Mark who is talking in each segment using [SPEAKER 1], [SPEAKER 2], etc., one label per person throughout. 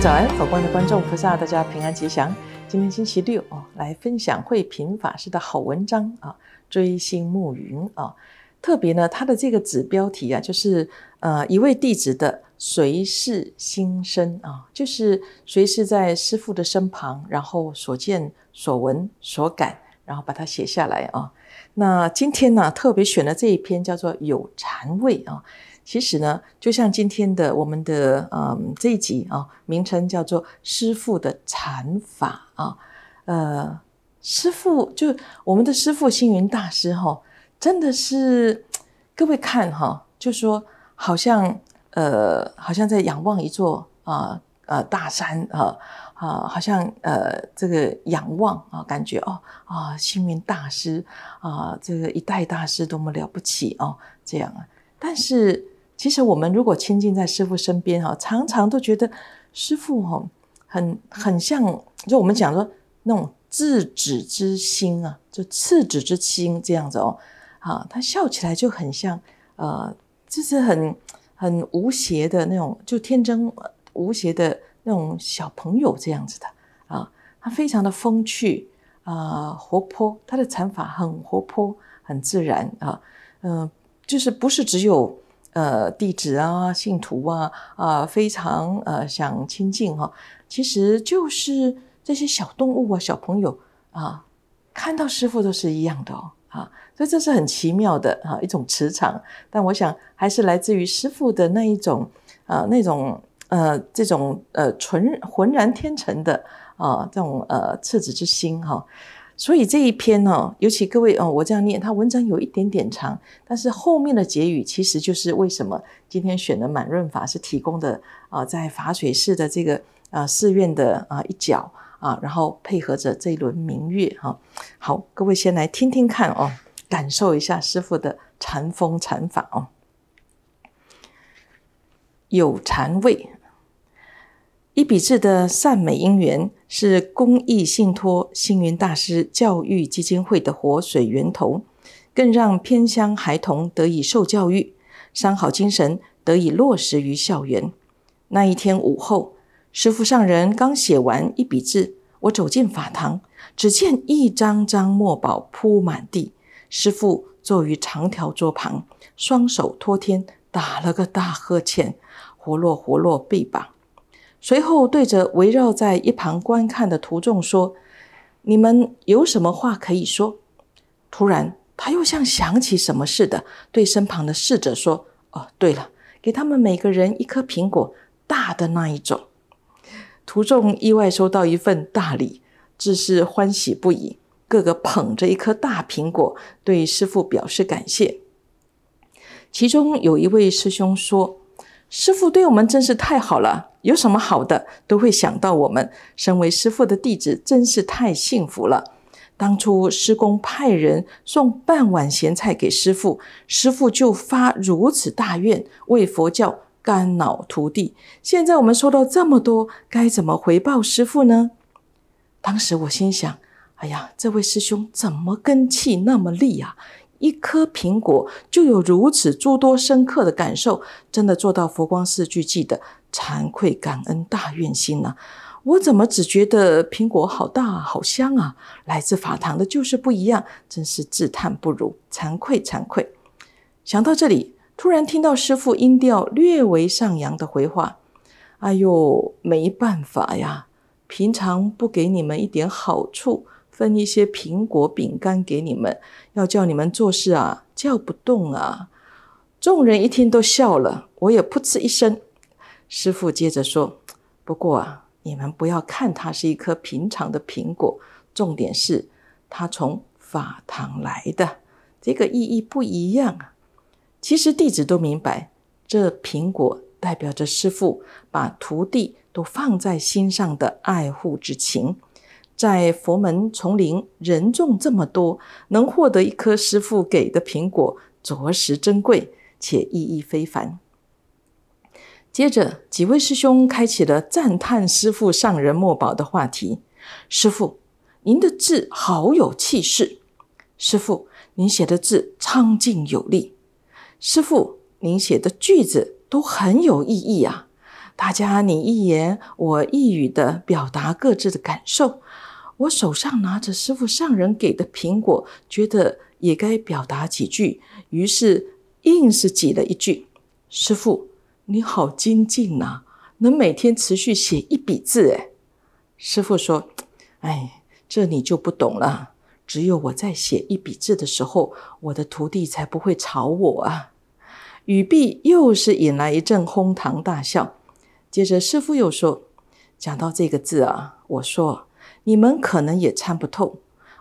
[SPEAKER 1] 早安，可观的观众菩萨，大家平安吉祥。今天星期六哦，来分享慧平法师的好文章啊，《追星暮云》啊。特别呢，他的这个子标题啊，就是呃一位弟子的随事心声啊，就是随时在师父的身旁，然后所见所闻所感，然后把它写下来啊。那今天呢，特别选了这一篇叫做《有禅味》啊。其实呢，就像今天的我们的嗯这一集啊，名称叫做“师父的禅法”啊，呃，师父就我们的师父星云大师哈，真的是各位看哈，就说好像呃，好像在仰望一座啊呃大山啊啊，好像呃这个仰望啊，感觉哦啊，星云大师啊，这个一代大师多么了不起哦，这样啊，但是。其实我们如果亲近在师父身边哈，常常都觉得师父哈很很像，就我们讲说那种赤子之心啊，就赤子之心这样子哦。啊，他笑起来就很像呃，就是很很无邪的那种，就天真无邪的那种小朋友这样子的啊。他非常的风趣啊，活泼，他的禅法很活泼，很自然啊。嗯，就是不是只有。呃，地址啊，信徒啊，啊，非常呃想亲近哈，其实就是这些小动物啊，小朋友啊，看到师傅都是一样的哦，啊，所以这是很奇妙的哈，一种磁场，但我想还是来自于师傅的那一种啊，那种呃，这种呃纯浑然天成的啊，这种呃赤子之心哈。所以这一篇呢，尤其各位哦，我这样念，它文章有一点点长，但是后面的结语其实就是为什么今天选的满润法是提供的啊，在法水寺的这个啊寺院的啊一角啊，然后配合着这一轮明月哈，好，各位先来听听看哦，感受一下师傅的禅风禅法哦，有禅味，一笔字的善美因缘。是公益信托星云大师教育基金会的活水源头，更让偏乡孩童得以受教育，三好精神得以落实于校园。那一天午后，师父上人刚写完一笔字，我走进法堂，只见一张张墨宝铺满地，师父坐于长条桌旁，双手托天，打了个大呵欠，活络活络臂膀。随后，对着围绕在一旁观看的徒众说：“你们有什么话可以说？”突然，他又像想起什么似的，对身旁的侍者说：“哦，对了，给他们每个人一颗苹果，大的那一种。”徒众意外收到一份大礼，自是欢喜不已，个个捧着一颗大苹果，对师傅表示感谢。其中有一位师兄说。师傅对我们真是太好了，有什么好的都会想到我们。身为师傅的弟子，真是太幸福了。当初师公派人送半碗咸菜给师傅，师傅就发如此大愿，为佛教肝脑涂地。现在我们收到这么多，该怎么回报师傅呢？当时我心想：哎呀，这位师兄怎么根气那么利啊？一颗苹果就有如此诸多深刻的感受，真的做到佛光四聚。偈的惭愧感恩大愿心呢？我怎么只觉得苹果好大好香啊？来自法堂的就是不一样，真是自叹不如，惭愧惭愧。想到这里，突然听到师傅音调略微上扬的回话：“哎呦，没办法呀，平常不给你们一点好处。”分一些苹果饼干给你们，要叫你们做事啊，叫不动啊！众人一听都笑了，我也噗嗤一声。师傅接着说：“不过啊，你们不要看它是一颗平常的苹果，重点是它从法堂来的，这个意义不一样啊！”其实弟子都明白，这苹果代表着师傅把徒弟都放在心上的爱护之情。在佛门丛林，人种这么多，能获得一颗师傅给的苹果，着实珍贵且意义非凡。接着，几位师兄开启了赞叹师傅上人墨宝的话题。师傅，您的字好有气势！师傅，您写的字苍劲有力！师傅，您写的句子都很有意义啊！大家你一言我一语的表达各自的感受。我手上拿着师傅上人给的苹果，觉得也该表达几句，于是硬是挤了一句：“师傅，你好精进啊，能每天持续写一笔字。”哎，师傅说：“哎，这你就不懂了，只有我在写一笔字的时候，我的徒弟才不会吵我啊。”语毕，又是引来一阵哄堂大笑。接着，师傅又说：“讲到这个字啊，我说。”你们可能也参不透。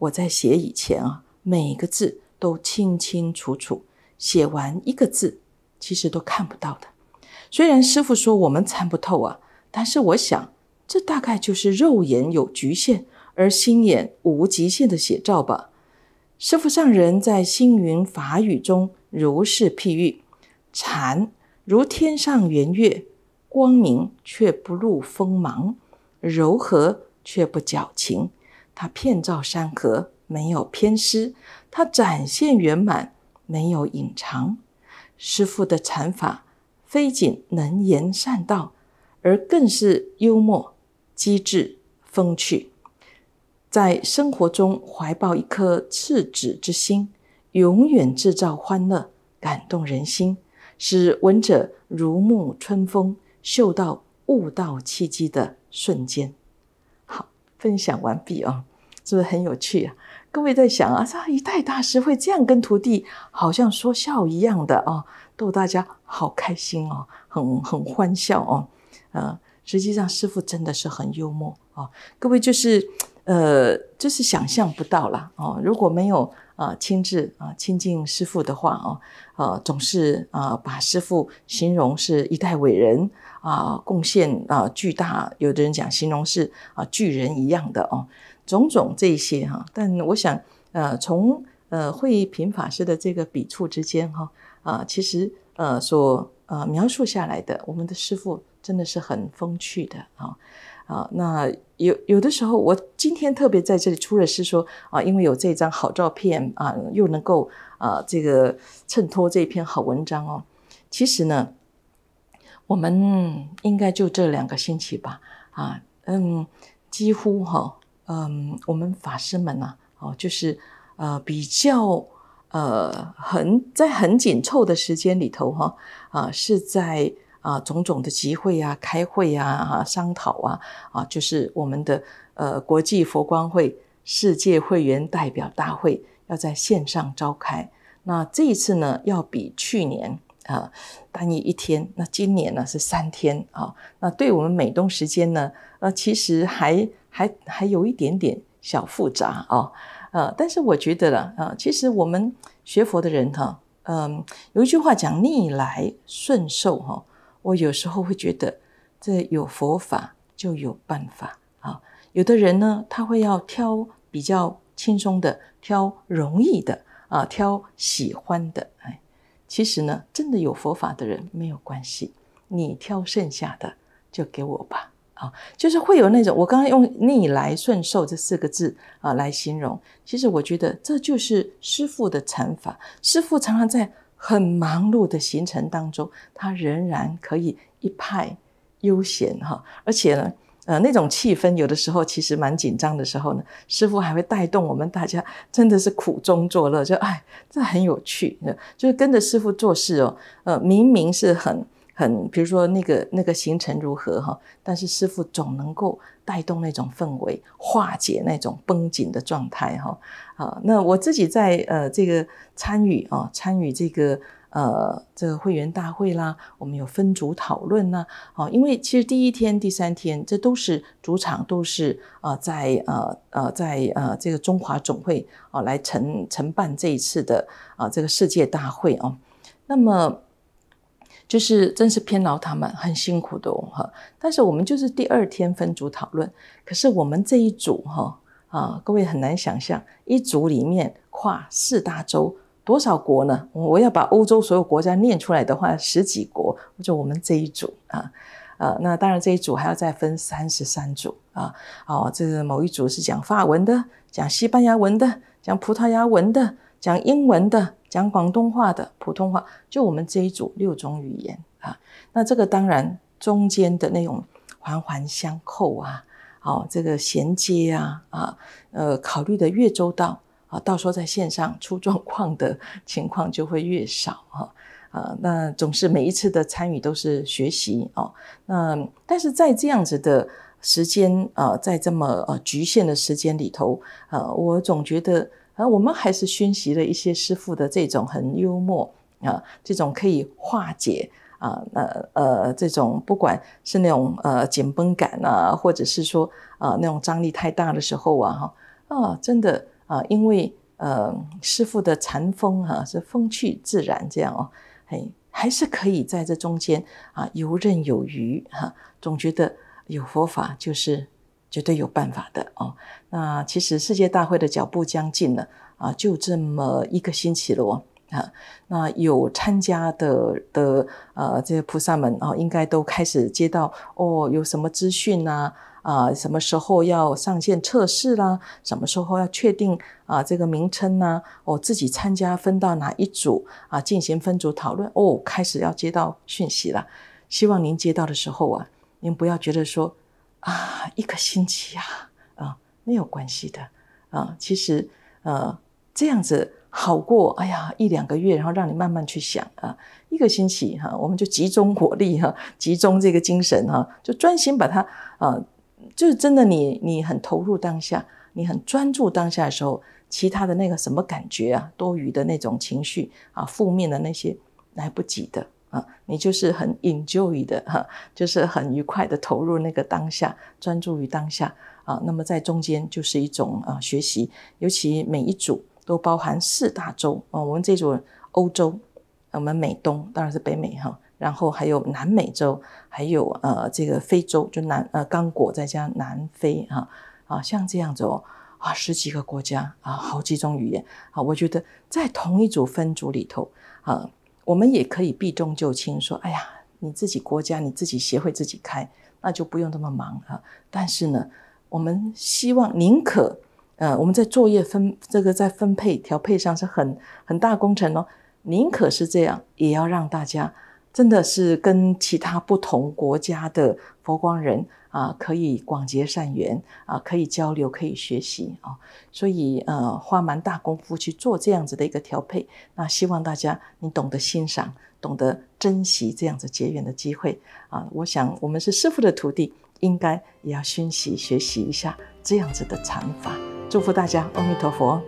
[SPEAKER 1] 我在写以前啊，每个字都清清楚楚。写完一个字，其实都看不到的。虽然师傅说我们参不透啊，但是我想，这大概就是肉眼有局限，而心眼无极限的写照吧。师傅上人在《星云法语》中如是譬喻：禅如天上圆月，光明却不露锋芒，柔和。却不矫情，他片照山河没有偏私，他展现圆满没有隐藏。师父的禅法非仅能言善道，而更是幽默、机智、风趣，在生活中怀抱一颗赤子之心，永远制造欢乐，感动人心，使闻者如沐春风，嗅到悟道契机的瞬间。分享完毕啊，是不是很有趣啊？各位在想啊，这一代大师会这样跟徒弟，好像说笑一样的啊，逗大家好开心哦，很很欢笑哦，呃，实际上师傅真的是很幽默啊，各位就是呃，就是想象不到了哦，如果没有。啊，亲自啊亲近师父的话哦，呃，总是啊把师父形容是一代伟人啊，贡献啊巨大。有的人讲形容是啊巨人一样的哦，种种这些哈。但我想呃，从呃慧平法师的这个笔触之间哈，啊，其实呃所呃描述下来的，我们的师父真的是很风趣的啊。啊，那有有的时候，我今天特别在这里出的是说啊，因为有这张好照片啊，又能够啊这个衬托这篇好文章哦。其实呢，我们应该就这两个星期吧，啊，嗯，几乎哈，嗯，我们法师们呐，哦，就是呃比较呃很在很紧凑的时间里头哈啊是在。啊，种种的集会啊，开会啊，商讨啊，啊，就是我们的呃国际佛光会世界会员代表大会要在线上召开。那这一次呢，要比去年啊单一一天，那今年呢是三天啊。那对我们美东时间呢，呃，其实还还还有一点点小复杂啊，呃，但是我觉得了，呃，其实我们学佛的人哈，嗯，有一句话讲逆来顺受哈。我有时候会觉得，这有佛法就有办法啊。有的人呢，他会要挑比较轻松的，挑容易的啊，挑喜欢的。哎，其实呢，真的有佛法的人没有关系，你挑剩下的就给我吧。啊，就是会有那种我刚刚用“逆来顺受”这四个字啊来形容。其实我觉得这就是师父的禅法，师父常常在。很忙碌的行程当中，他仍然可以一派悠闲哈，而且呢，呃，那种气氛有的时候其实蛮紧张的时候呢，师傅还会带动我们大家，真的是苦中作乐，就哎，这很有趣，就是跟着师傅做事哦，呃，明明是很。很，比如说那个那个行程如何哈，但是师傅总能够带动那种氛围，化解那种绷紧的状态哈。啊，那我自己在呃这个参与啊，参与这个呃这个会员大会啦，我们有分组讨论呐，啊，因为其实第一天、第三天这都是主场，都是啊在啊啊在呃这个中华总会啊来承承办这一次的啊这个世界大会啊。那么。就是真是偏劳他们，很辛苦的哦哈。但是我们就是第二天分组讨论，可是我们这一组哈啊，各位很难想象，一组里面跨四大洲多少国呢？我要把欧洲所有国家念出来的话，十几国。就我们这一组啊，呃，那当然这一组还要再分三十三组啊。哦，这个某一组是讲法文的，讲西班牙文的，讲葡萄牙文的，讲英文的。讲广东话的普通话，就我们这一组六种语言啊，那这个当然中间的那种环环相扣啊，好这个衔接啊啊呃考虑的越周到啊，到时候在线上出状况的情况就会越少哈啊，那总是每一次的参与都是学习哦，那但是在这样子的时间啊，在这么呃局限的时间里头啊，我总觉得。那我们还是熏习了一些师傅的这种很幽默啊，这种可以化解啊，那呃这种不管是那种呃紧绷感啊，或者是说啊那种张力太大的时候啊，哈啊真的啊，因为呃师傅的禅风哈是风趣自然这样哦，嘿还是可以在这中间啊游刃有余哈，总觉得有佛法就是。绝对有办法的哦。那其实世界大会的脚步将近了啊，就这么一个星期了哦啊。那有参加的的呃这些菩萨们啊，应该都开始接到哦有什么资讯啊啊，什么时候要上线测试啦？什么时候要确定啊这个名称呢？哦，自己参加分到哪一组啊？进行分组讨论哦，开始要接到讯息了。希望您接到的时候啊，您不要觉得说。啊，一个星期啊，啊，没有关系的，啊，其实，呃，这样子好过。哎呀，一两个月，然后让你慢慢去想啊，一个星期哈，我们就集中火力哈，集中这个精神哈，就专心把它啊，就是真的你你很投入当下，你很专注当下的时候，其他的那个什么感觉啊，多余的那种情绪啊，负面的那些来不及的。啊，你就是很 enjoy 的哈，就是很愉快的投入那个当下，专注于当下啊。那么在中间就是一种啊学习，尤其每一组都包含四大洲啊。我们这组欧洲，我们美东当然是北美哈，然后还有南美洲，还有呃这个非洲，就南呃刚果再加南非哈啊，像这样子哦，啊十几个国家啊，好几种语言啊。我觉得在同一组分组里头啊。我们也可以避重就轻，说哎呀，你自己国家、你自己协会自己开，那就不用这么忙啊。但是呢，我们希望宁可，呃，我们在作业分这个在分配调配上是很很大工程哦，宁可是这样，也要让大家。真的是跟其他不同国家的佛光人啊，可以广结善缘啊，可以交流，可以学习啊，所以呃，花蛮大功夫去做这样子的一个调配。那希望大家你懂得欣赏，懂得珍惜这样子结缘的机会啊。我想我们是师傅的徒弟，应该也要熏习学习一下这样子的禅法。祝福大家，阿弥陀佛。